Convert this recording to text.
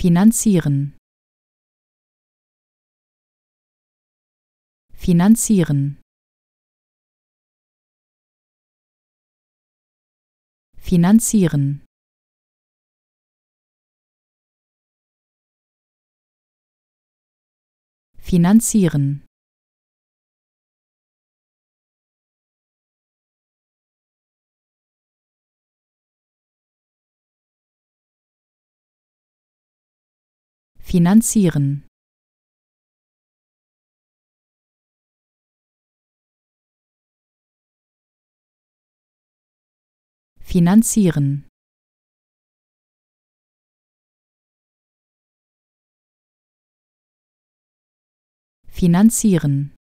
Finanzieren. Finanzieren. Finanzieren. Finanzieren. Finanzieren Finanzieren Finanzieren